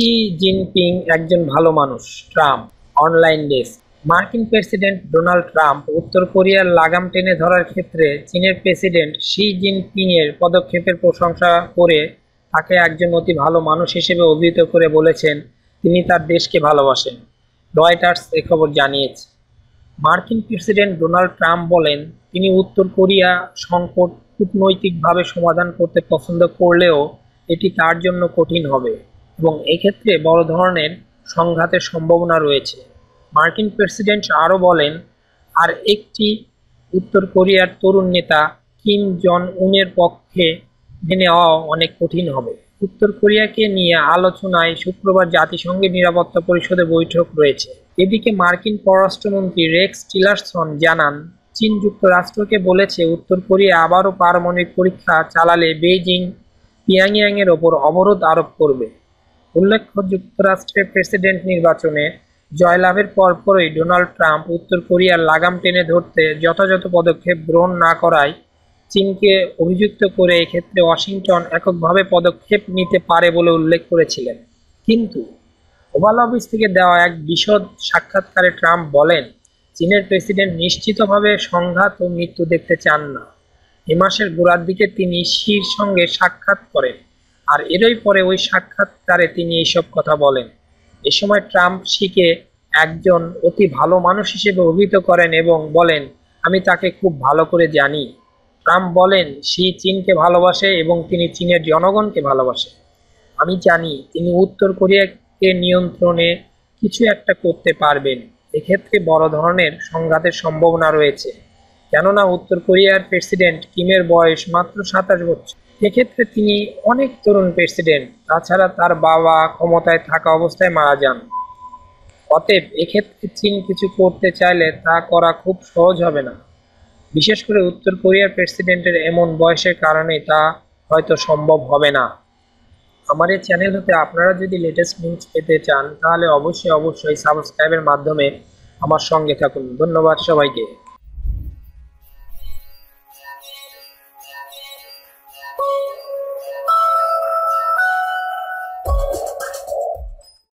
Xi Jinping একজন ভালো মানুষ ট্রাম্প অনলাইন ডেস্ক মার্কিন প্রেসিডেন্ট ডোনাল্ড ট্রাম্প উত্তর কোরিয়ার লাগাম টেনে ধরার ক্ষেত্রে চীনের প্রেসিডেন্ট শি জিনপিংয়ের পদক্ষেপের প্রশংসা করে তাকে একজন অতি ভালো মানুষ হিসেবে অভিহিত করে বলেছেন তিনি তার দেশকে ভালোবাসেন রয়টার্স এ খবর জানিয়েছে মার্কিন প্রেসিডেন্ট ডোনাল্ড ট্রাম্প বলেন তিনি উত্তর কোরিয়া সংকট কূটনৈতিকভাবে সমাধান করতে পছন্দ করলেও এটি তার জন্য কঠিন হবে এবং এক্ষেত্রে বড় ধরনের সংঘাতের সম্ভাবনা রয়েছে মার্কিন প্রেসিডেন্ট আরও বলেন আর একটি উত্তর কোরিয়ার তরুণ নেতা কিম জন উনের পক্ষে মেনে নেওয়া অনেক কঠিন হবে উত্তর কোরিয়াকে নিয়ে আলোচনায় শুক্রবার জাতিসংঘের নিরাপত্তা পরিষদে বৈঠক রয়েছে এদিকে মার্কিন পররাষ্ট্রমন্ত্রী রেক্স টিলারসন জানান চীন যুক্তরাষ্ট্রকে বলেছে উত্তর কোরিয়া আবারও পারমাণবিক পরীক্ষা চালালে বেইজিং পিয়াংয়াংয়ের ওপর অবরোধ আরোপ করবে উল্লেখ্য যুক্তরাষ্ট্রের প্রেসিডেন্ট নির্বাচনে জয়লাভের পরপরই ডোনাল্ড ট্রাম্প উত্তর কোরিয়ার লাগাম টেনে ধরতে যথাযথ পদক্ষেপ গ্রহণ না করায় চীনকে অভিযুক্ত করে এক্ষেত্রে ওয়াশিংটন এককভাবে পদক্ষেপ নিতে পারে বলে উল্লেখ করেছিলেন কিন্তু ওভাল অফিস থেকে দেওয়া এক বিশদ সাক্ষাৎকারে ট্রাম্প বলেন চীনের প্রেসিডেন্ট নিশ্চিতভাবে সংঘাত ও মৃত্যু দেখতে চান না এ মাসের গোড়ার দিকে তিনি শির সঙ্গে সাক্ষাৎ করেন আর এরই পরে ওই সাক্ষাৎকারে তিনি এইসব কথা বলেন এ সময় ট্রাম্প শিকে একজন অতি ভালো মানুষ হিসেবে অভিহিত করেন এবং বলেন আমি তাকে খুব ভালো করে জানি ট্রাম্প বলেন সি চীনকে ভালোবাসে এবং তিনি চীনের জনগণকে ভালোবাসে আমি জানি তিনি উত্তর কোরিয়াকে নিয়ন্ত্রণে কিছু একটা করতে পারবেন এক্ষেত্রে বড় ধরনের সংঘাতের সম্ভাবনা রয়েছে কেননা উত্তর কোরিয়ার প্রেসিডেন্ট কিমের বয়স মাত্র সাতাশ বছর সেক্ষেত্রে তিনি অনেক তরুণ প্রেসিডেন্ট তাছাড়া তার বাবা ক্ষমতায় থাকা অবস্থায় মারা যান অতএব এক্ষেত্রে চীন কিছু করতে চাইলে তা করা খুব সহজ হবে না বিশেষ করে উত্তর কোরিয়ার প্রেসিডেন্টের এমন বয়সের কারণে তা হয়তো সম্ভব হবে না আমার এই চ্যানেল হতে আপনারা যদি লেটেস্ট নিউজ পেতে চান তাহলে অবশ্যই অবশ্যই সাবস্ক্রাইবের মাধ্যমে আমার সঙ্গে থাকুন ধন্যবাদ সবাইকে